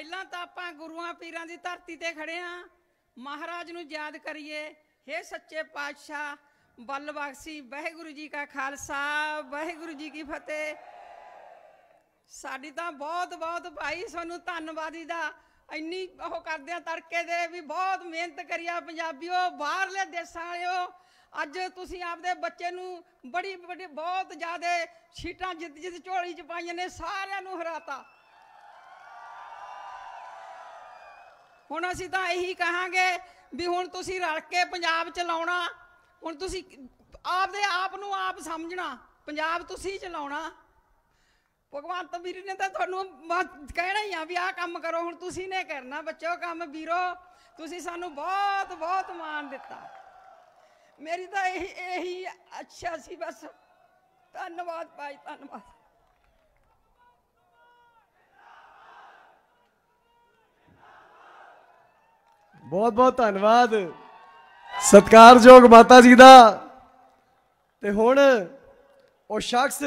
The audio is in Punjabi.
ਪਹਿਲਾਂ ਤਾਂ ਆਪਾਂ ਗੁਰੂਆਂ ਪੀਰਾਂ ਦੀ ਧਰਤੀ ਤੇ ਖੜੇ ਆਂ ਮਹਾਰਾਜ ਨੂੰ ਯਾਦ ਕਰੀਏ ਹੇ ਸੱਚੇ ਪਾਤਸ਼ਾਹ ਬਲ ਬਖਸ਼ੀ ਵਾਹਿਗੁਰੂ ਜੀ ਕਾ ਖਾਲਸਾ ਵਾਹਿਗੁਰੂ ਜੀ ਕੀ ਫਤਿਹ ਸਾਡੀ ਤਾਂ ਬਹੁਤ ਬਹੁਤ ਭਾਈ ਸਾਨੂੰ ਧੰਨਵਾਦੀ ਦਾ ਇੰਨੀ ਉਹ ਕਰਦੇ ਆ ਤੜਕੇ ਦੇ ਵੀ ਬਹੁਤ ਮਿਹਨਤ ਕਰੀਆ ਪੰਜਾਬੀਓ ਬਾਹਰਲੇ ਦੇਸਾਂ ਵਾਲਿਓ ਅੱਜ ਤੁਸੀਂ ਆਪਦੇ ਬੱਚੇ ਨੂੰ ਬੜੀ ਬੜੀ ਬਹੁਤ ਜ਼ਿਆਦਾ ਸੀਟਾਂ ਜਿੱਤ ਜਿੱਤ ਝੋਲੀ ਚ ਪਾਈਆਂ ਨੇ ਸਾਰਿਆਂ ਨੂੰ ਹਰਾਤਾ ਹੁਣ ਅਸੀਂ ਤਾਂ ਇਹੀ ਕਹਾਂਗੇ ਵੀ ਹੁਣ ਤੁਸੀਂ ਰਲ ਕੇ ਪੰਜਾਬ ਚਲਾਉਣਾ ਹੁਣ ਤੁਸੀਂ ਆਪਦੇ ਆਪ ਨੂੰ ਆਪ ਸਮਝਣਾ ਪੰਜਾਬ ਤੁਸੀਂ ਚਲਾਉਣਾ ਭਗਵੰਤ ਵੀਰ ਨੇ ਤਾਂ ਤੁਹਾਨੂੰ ਕਹਿਣਾ ਹੀ ਆ ਵੀ ਆਹ ਕੰਮ ਕਰੋ ਹੁਣ ਤੁਸੀਂ ਨੇ ਕਰਨਾ ਬੱਚੋ ਕੰਮ ਵੀਰੋ ਤੁਸੀਂ ਸਾਨੂੰ ਬਹੁਤ ਬਹੁਤ ਮਾਣ ਦਿੱਤਾ ਮੇਰੀ ਤਾਂ ਇਹੀ ਇਹੀ ਅੱਛਾ ਸੀ ਬਸ ਧੰਨਵਾਦ ਭਾਈ ਧੰਨਵਾਦ ਬਹੁਤ ਬਹੁਤ ਧੰਨਵਾਦ ਸਤਕਾਰਯੋਗ ਮਾਤਾ ਜੀ ਦਾ ਤੇ ਹੁਣ ਉਹ ਸ਼ਖਸ